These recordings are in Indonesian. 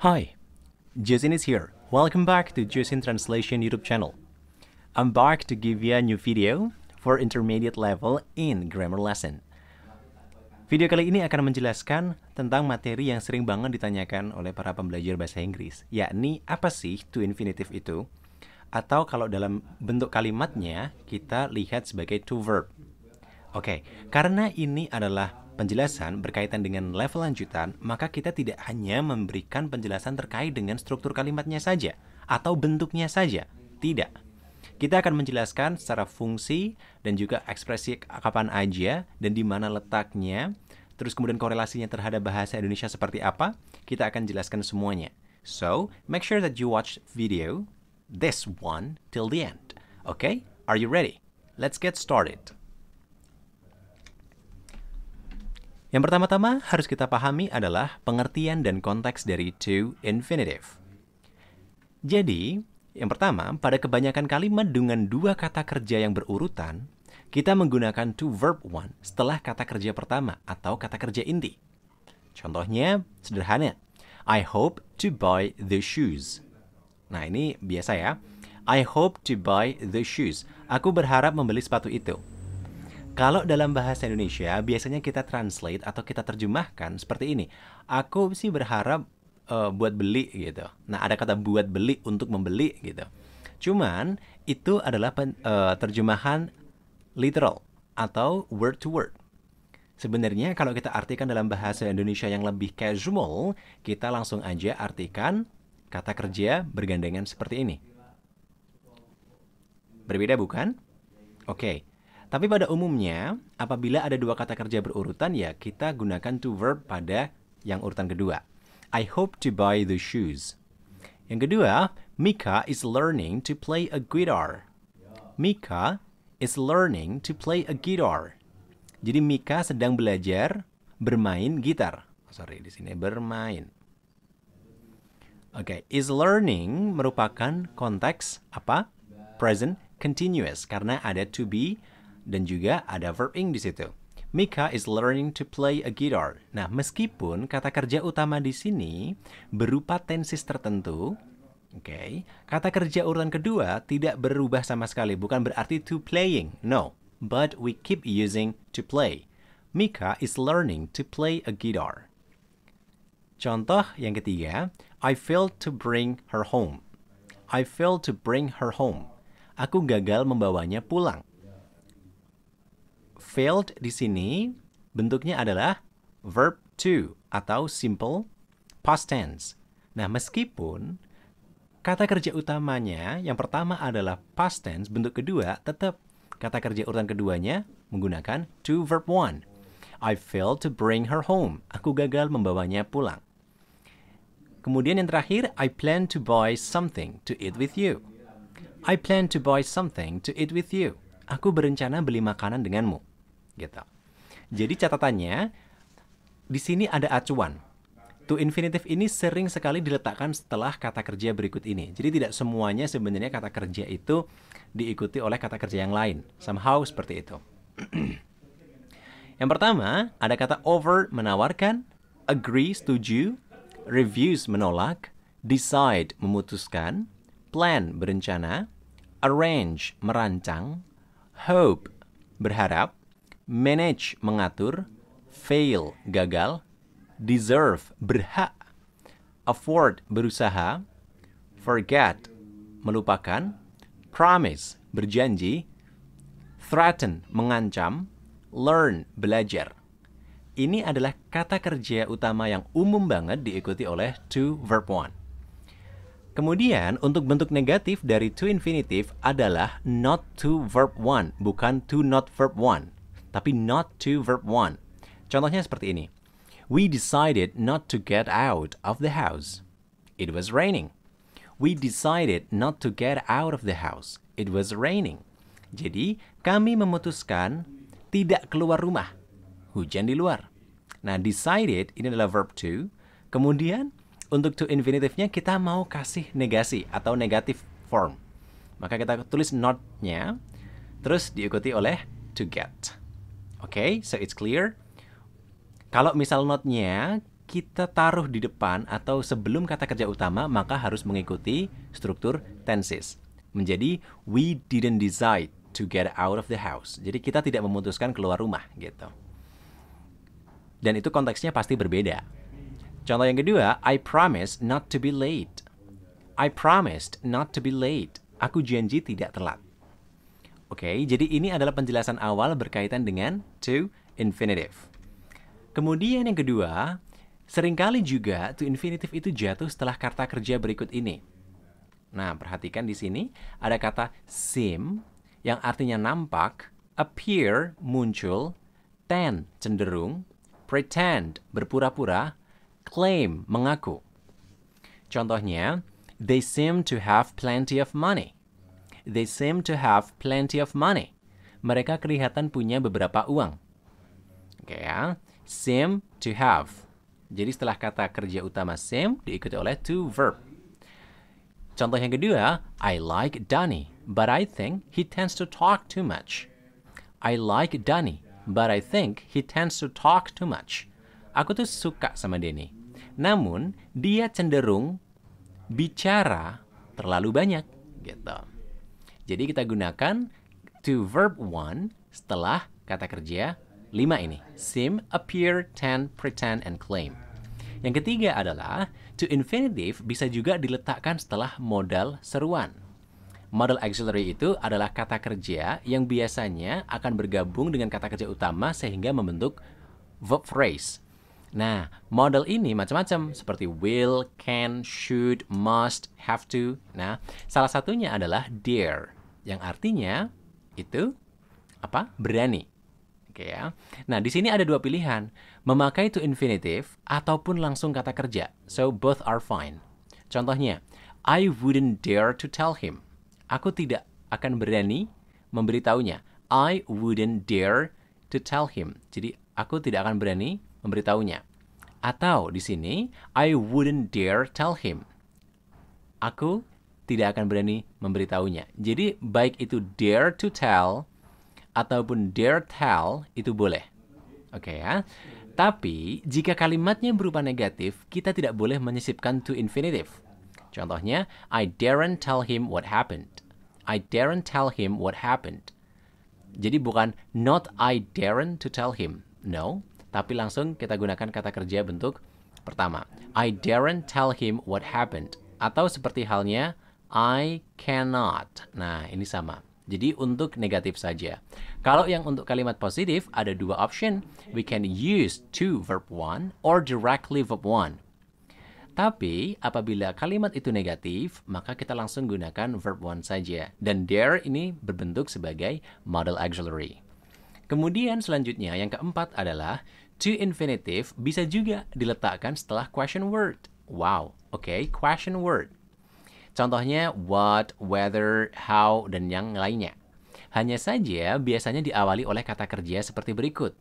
Hi, Jason is here. Welcome back to Jason Translation YouTube channel. I'm back to give you a new video for intermediate level in grammar lesson. Video kali ini akan menjelaskan tentang materi yang sering banget ditanyakan oleh para pembelajar bahasa Inggris, yakni apa sih to infinitive itu? Atau kalau dalam bentuk kalimatnya, kita lihat sebagai to verb. Oke, okay, karena ini adalah penjelasan berkaitan dengan level lanjutan, maka kita tidak hanya memberikan penjelasan terkait dengan struktur kalimatnya saja atau bentuknya saja. Tidak. Kita akan menjelaskan secara fungsi dan juga ekspresi kapan aja dan di mana letaknya, terus kemudian korelasinya terhadap bahasa Indonesia seperti apa, kita akan jelaskan semuanya. So, make sure that you watch video this one till the end. Okay? Are you ready? Let's get started. Yang pertama-tama harus kita pahami adalah pengertian dan konteks dari to infinitive. Jadi, yang pertama, pada kebanyakan kalimat dengan dua kata kerja yang berurutan, kita menggunakan to verb one setelah kata kerja pertama atau kata kerja inti. Contohnya sederhana. I hope to buy the shoes. Nah, ini biasa ya. I hope to buy the shoes. Aku berharap membeli sepatu itu. Kalau dalam bahasa Indonesia, biasanya kita translate atau kita terjemahkan seperti ini. Aku sih berharap uh, buat beli gitu. Nah, ada kata buat beli untuk membeli gitu. Cuman itu adalah pen, uh, terjemahan literal atau word to word. Sebenarnya kalau kita artikan dalam bahasa Indonesia yang lebih casual, kita langsung aja artikan kata kerja bergandengan seperti ini. Berbeda bukan? Oke. Okay. Tapi pada umumnya, apabila ada dua kata kerja berurutan, ya kita gunakan to verb pada yang urutan kedua. I hope to buy the shoes. Yang kedua, Mika is learning to play a guitar. Mika is learning to play a guitar. Jadi Mika sedang belajar bermain gitar. sorry, di sini bermain. Oke, okay. is learning merupakan konteks apa? Present continuous karena ada to be dan juga ada verb ing di situ. Mika is learning to play a guitar. Nah, meskipun kata kerja utama di sini berupa tenses tertentu, oke, okay, kata kerja urutan kedua tidak berubah sama sekali, bukan berarti to playing, no. But we keep using to play. Mika is learning to play a guitar. Contoh yang ketiga, I failed to bring her home. I failed to bring her home. Aku gagal membawanya pulang failed di sini bentuknya adalah verb to atau simple past tense. Nah, meskipun kata kerja utamanya yang pertama adalah past tense, bentuk kedua tetap kata kerja urutan keduanya menggunakan to verb one. I failed to bring her home. Aku gagal membawanya pulang. Kemudian yang terakhir, I plan to buy something to eat with you. I plan to buy something to eat with you. Aku berencana beli makanan denganmu gitu. Jadi catatannya di sini ada acuan. To infinitive ini sering sekali diletakkan setelah kata kerja berikut ini. Jadi tidak semuanya sebenarnya kata kerja itu diikuti oleh kata kerja yang lain. Somehow seperti itu. yang pertama, ada kata over menawarkan, agree setuju, reviews menolak, decide memutuskan, plan berencana, arrange merancang, hope berharap, manage mengatur, fail gagal, deserve berhak, afford berusaha, forget melupakan, promise berjanji, threaten mengancam, learn belajar. Ini adalah kata kerja utama yang umum banget diikuti oleh to verb one. Kemudian, untuk bentuk negatif dari to infinitive adalah not to verb one, bukan to not verb one tapi not to verb one. Contohnya seperti ini. We decided not to get out of the house. It was raining. We decided not to get out of the house. It was raining. Jadi, kami memutuskan tidak keluar rumah. Hujan di luar. Nah, decided ini adalah verb to. Kemudian, untuk to infinitive-nya kita mau kasih negasi atau negative form. Maka kita tulis not-nya, terus diikuti oleh to get. Oke, okay, so it's clear. Kalau misal notnya kita taruh di depan atau sebelum kata kerja utama, maka harus mengikuti struktur tenses. Menjadi we didn't decide to get out of the house. Jadi kita tidak memutuskan keluar rumah gitu. Dan itu konteksnya pasti berbeda. Contoh yang kedua, I promise not to be late. I promised not to be late. Aku janji tidak telat. Oke, okay, jadi ini adalah penjelasan awal berkaitan dengan to infinitive. Kemudian yang kedua, seringkali juga to infinitive itu jatuh setelah kata kerja berikut ini. Nah, perhatikan di sini ada kata seem yang artinya nampak, appear muncul, ten cenderung, pretend berpura-pura, claim mengaku. Contohnya, they seem to have plenty of money. They seem to have plenty of money. Mereka kelihatan punya beberapa uang. Oke okay, ya. Seem to have. Jadi setelah kata kerja utama seem diikuti oleh to verb. Contoh yang kedua, I like Danny, but I think he tends to talk too much. I like Danny, but I think he tends to talk too much. Aku tuh suka sama Danny. Namun, dia cenderung bicara terlalu banyak gitu. Jadi kita gunakan to verb one setelah kata kerja lima ini. Seem, appear, tend, pretend, and claim. Yang ketiga adalah to infinitive bisa juga diletakkan setelah modal seruan. Modal auxiliary itu adalah kata kerja yang biasanya akan bergabung dengan kata kerja utama sehingga membentuk verb phrase. Nah, modal ini macam-macam seperti will, can, should, must, have to. Nah, salah satunya adalah dare yang artinya itu apa? Berani. Oke ya. Nah, di sini ada dua pilihan, memakai to infinitive ataupun langsung kata kerja. So both are fine. Contohnya, I wouldn't dare to tell him. Aku tidak akan berani memberitahunya. I wouldn't dare to tell him. Jadi aku tidak akan berani memberitahunya. Atau di sini I wouldn't dare tell him. Aku tidak akan berani memberitahunya. Jadi baik itu dare to tell ataupun dare tell itu boleh. Oke okay, ya. Tapi jika kalimatnya berupa negatif, kita tidak boleh menyisipkan to infinitive. Contohnya, I daren't tell him what happened. I daren't tell him what happened. Jadi bukan not I daren't to tell him. No, tapi langsung kita gunakan kata kerja bentuk pertama. I daren't tell him what happened. Atau seperti halnya I cannot. Nah, ini sama. Jadi untuk negatif saja. Kalau yang untuk kalimat positif ada dua option. We can use to verb one or directly verb one. Tapi apabila kalimat itu negatif, maka kita langsung gunakan verb one saja. Dan there ini berbentuk sebagai modal auxiliary. Kemudian selanjutnya yang keempat adalah to infinitive bisa juga diletakkan setelah question word. Wow, oke, okay, question word. Contohnya what, whether, how, dan yang lainnya. Hanya saja biasanya diawali oleh kata kerja seperti berikut.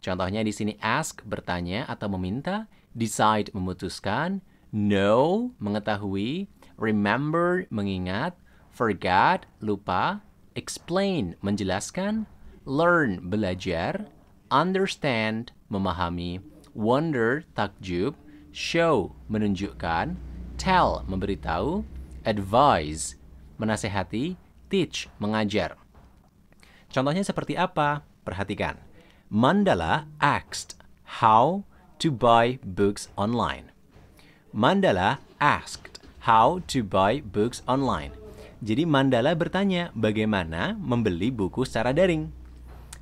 Contohnya di sini ask bertanya atau meminta, decide memutuskan, know mengetahui, remember mengingat, forget lupa, explain menjelaskan, learn belajar, understand memahami, wonder takjub, show menunjukkan, tell memberitahu, advise, menasehati, teach, mengajar. Contohnya seperti apa? Perhatikan. Mandala asked how to buy books online. Mandala asked how to buy books online. Jadi Mandala bertanya bagaimana membeli buku secara daring.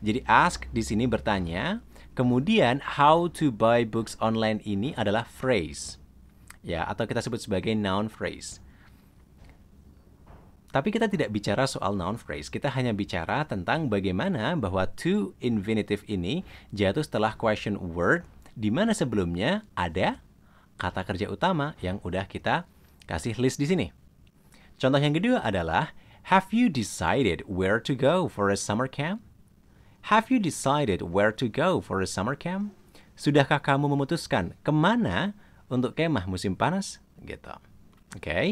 Jadi ask di sini bertanya, kemudian how to buy books online ini adalah phrase. Ya, atau kita sebut sebagai noun phrase. Tapi kita tidak bicara soal noun phrase, kita hanya bicara tentang bagaimana bahwa to infinitive ini jatuh setelah question word, di mana sebelumnya ada kata kerja utama yang udah kita kasih list di sini. Contoh yang kedua adalah, have you decided where to go for a summer camp? Have you decided where to go for a summer camp? Sudahkah kamu memutuskan kemana untuk kemah musim panas? Gitu. Oke. Okay.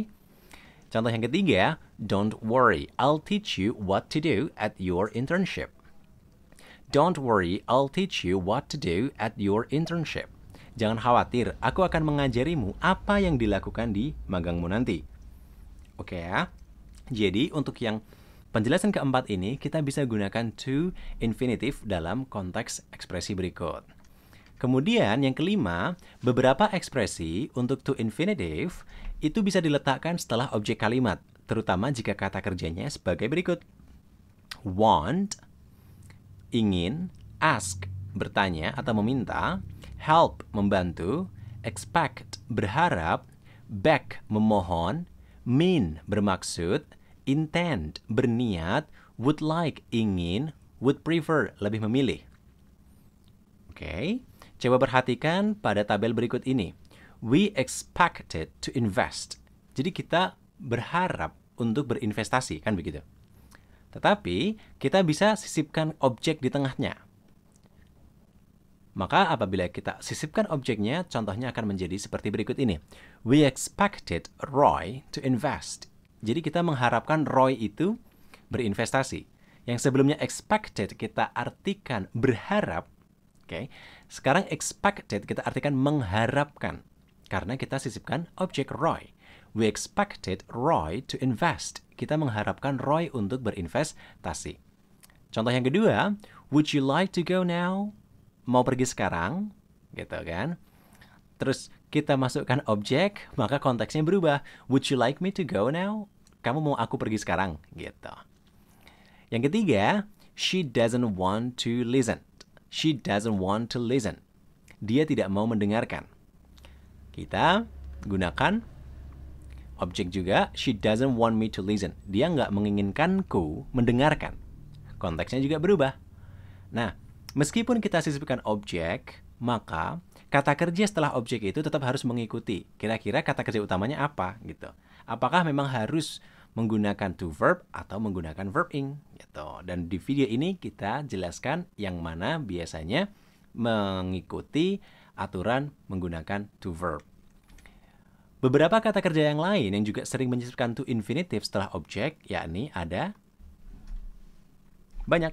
Contoh yang ketiga, ya, don't worry, I'll teach you what to do at your internship. Don't worry, I'll teach you what to do at your internship. Jangan khawatir, aku akan mengajarimu apa yang dilakukan di magangmu nanti. Oke ya. Jadi untuk yang penjelasan keempat ini kita bisa gunakan to infinitive dalam konteks ekspresi berikut. Kemudian yang kelima, beberapa ekspresi untuk to infinitive itu bisa diletakkan setelah objek kalimat, terutama jika kata kerjanya sebagai berikut. Want, ingin, ask, bertanya atau meminta, help, membantu, expect, berharap, beg, memohon, mean, bermaksud, intend, berniat, would like, ingin, would prefer, lebih memilih. Oke. Okay. Coba perhatikan pada tabel berikut ini. We expected to invest. Jadi kita berharap untuk berinvestasi, kan begitu. Tetapi kita bisa sisipkan objek di tengahnya. Maka apabila kita sisipkan objeknya, contohnya akan menjadi seperti berikut ini. We expected Roy to invest. Jadi kita mengharapkan Roy itu berinvestasi. Yang sebelumnya expected kita artikan berharap Oke. Okay. Sekarang expected kita artikan mengharapkan karena kita sisipkan objek Roy. We expected Roy to invest. Kita mengharapkan Roy untuk berinvestasi. Contoh yang kedua, would you like to go now? Mau pergi sekarang? Gitu kan. Terus kita masukkan objek, maka konteksnya berubah. Would you like me to go now? Kamu mau aku pergi sekarang? Gitu. Yang ketiga, she doesn't want to listen. She doesn't want to listen. Dia tidak mau mendengarkan. Kita gunakan objek juga. She doesn't want me to listen. Dia nggak menginginkanku mendengarkan. Konteksnya juga berubah. Nah, meskipun kita sisipkan objek, maka kata kerja setelah objek itu tetap harus mengikuti. Kira-kira kata kerja utamanya apa gitu. Apakah memang harus menggunakan to verb atau menggunakan verb ing gitu. Dan di video ini kita jelaskan yang mana biasanya mengikuti aturan menggunakan to verb. Beberapa kata kerja yang lain yang juga sering menyebutkan to infinitive setelah objek yakni ada banyak.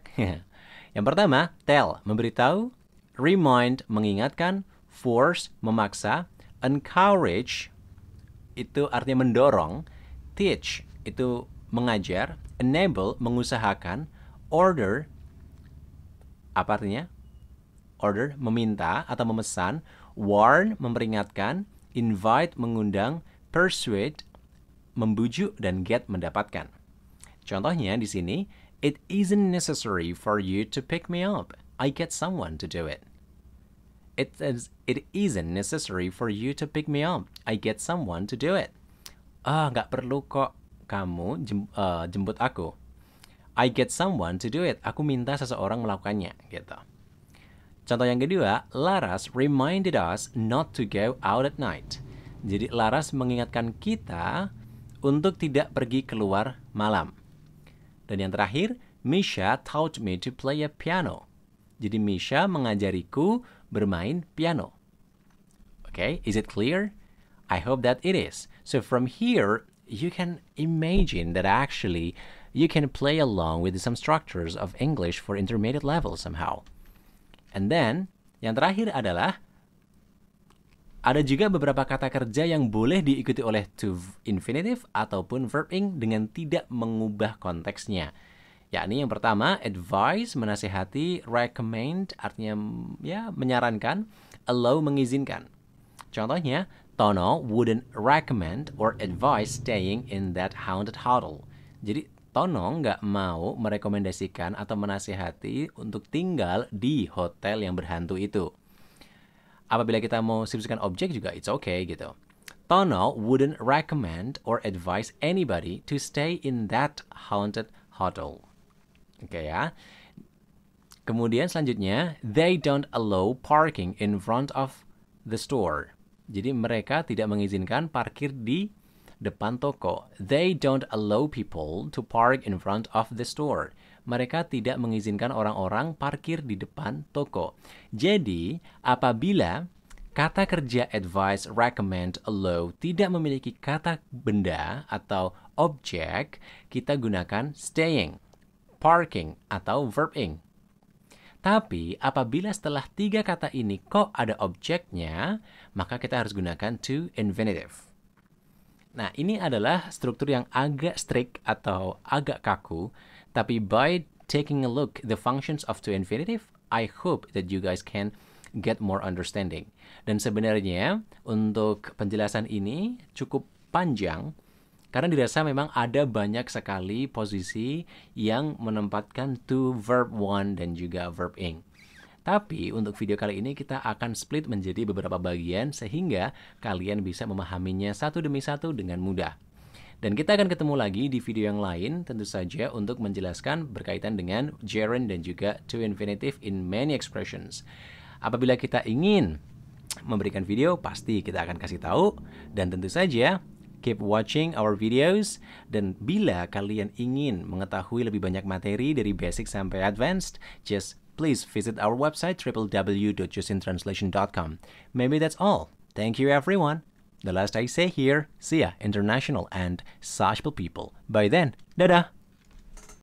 yang pertama, tell memberitahu, remind mengingatkan, force memaksa, encourage itu artinya mendorong, teach itu mengajar, enable mengusahakan, order apa artinya? Order meminta atau memesan, warn memperingatkan, invite mengundang, persuade membujuk dan get mendapatkan. Contohnya di sini, it isn't necessary for you to pick me up. I get someone to do it. It is it isn't necessary for you to pick me up. I get someone to do it. Ah, oh, nggak perlu kok kamu jem, uh, jemput aku. I get someone to do it. Aku minta seseorang melakukannya gitu. Contoh yang kedua, Laras reminded us not to go out at night. Jadi Laras mengingatkan kita untuk tidak pergi keluar malam. Dan yang terakhir, Misha taught me to play a piano. Jadi Misha mengajariku bermain piano. Okay, is it clear? I hope that it is. So from here, you can imagine that actually you can play along with some structures of English for intermediate level somehow. And then, yang terakhir adalah ada juga beberapa kata kerja yang boleh diikuti oleh to infinitive ataupun verb ing dengan tidak mengubah konteksnya. Yakni yang pertama, advise, menasihati, recommend, artinya ya menyarankan, allow, mengizinkan. Contohnya, Tono wouldn't recommend or advise staying in that haunted hotel. Jadi Tono nggak mau merekomendasikan atau menasihati untuk tinggal di hotel yang berhantu itu. Apabila kita mau seriuskan objek juga it's okay gitu. Tono wouldn't recommend or advise anybody to stay in that haunted hotel. Oke okay, ya. Kemudian selanjutnya, they don't allow parking in front of the store. Jadi mereka tidak mengizinkan parkir di depan toko. They don't allow people to park in front of the store. Mereka tidak mengizinkan orang-orang parkir di depan toko. Jadi, apabila kata kerja advice, recommend, allow tidak memiliki kata benda atau objek, kita gunakan staying, parking, atau verbing. Tapi apabila setelah tiga kata ini kok ada objeknya, maka kita harus gunakan to infinitive. Nah, ini adalah struktur yang agak strict atau agak kaku, tapi by taking a look the functions of to infinitive, I hope that you guys can get more understanding. Dan sebenarnya untuk penjelasan ini cukup panjang, karena dirasa memang ada banyak sekali posisi yang menempatkan to verb one dan juga verb ing. Tapi untuk video kali ini kita akan split menjadi beberapa bagian sehingga kalian bisa memahaminya satu demi satu dengan mudah. Dan kita akan ketemu lagi di video yang lain tentu saja untuk menjelaskan berkaitan dengan gerund dan juga to infinitive in many expressions. Apabila kita ingin memberikan video, pasti kita akan kasih tahu dan tentu saja keep watching our videos. Dan bila kalian ingin mengetahui lebih banyak materi dari basic sampai advanced, just please visit our website www.jusintranslation.com. Maybe that's all. Thank you everyone. The last I say here, see ya, international and sociable people. By then, dadah!